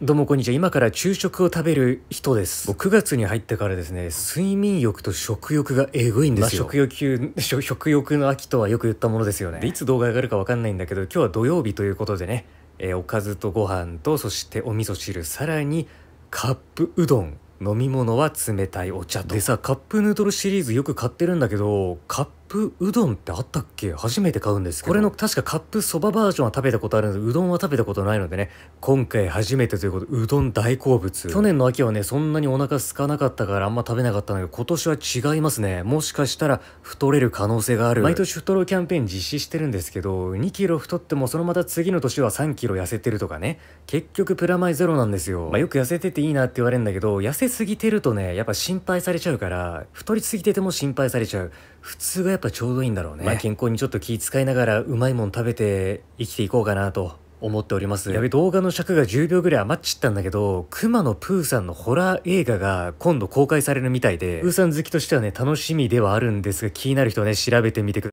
どうもこんにちは。今から昼食を食べる人です。9月に入ってからですね、睡眠欲と食欲がえぐいんですよ。まあ、食欲 食欲の秋とはよく言ったものですよね。いつ動画上がるかわかんないんだけど、今日は土曜日ということでね、えー、おかずとご飯と、そしてお味噌汁、さらにカップうどん飲み物は冷たいお茶とでさカップヌードルシリーズよく買ってるんだけどカップうどんってあったっけ初めて買うんですけどこれの確かカップそばバージョンは食べたことあるんですうどんは食べたことないのでね今回初めてということうどん大好物去年の秋はねそんなにお腹空かなかったからあんま食べなかったんだけど今年は違いますねもしかしたら太れる可能性がある毎年太ろうキャンペーン実施してるんですけど2キロ太ってもそのまた次の年は3キロ痩せてるとかね結局プラマイゼロなんですよ、まあ、よく痩せてていいなって言われるんだけど痩せすぎてるとねやっぱ心配されちゃうから太りすぎてても心配されちゃう普通がやっぱっぱちょうどいいんだろうね、まあ、健康にちょっと気遣いながらうまいもん食べて生きていこうかなと思っておりますやべ動画の尺が10秒ぐらい余っちゃったんだけど熊野プーさんのホラー映画が今度公開されるみたいでプーさん好きとしてはね楽しみではあるんですが気になる人はね調べてみてください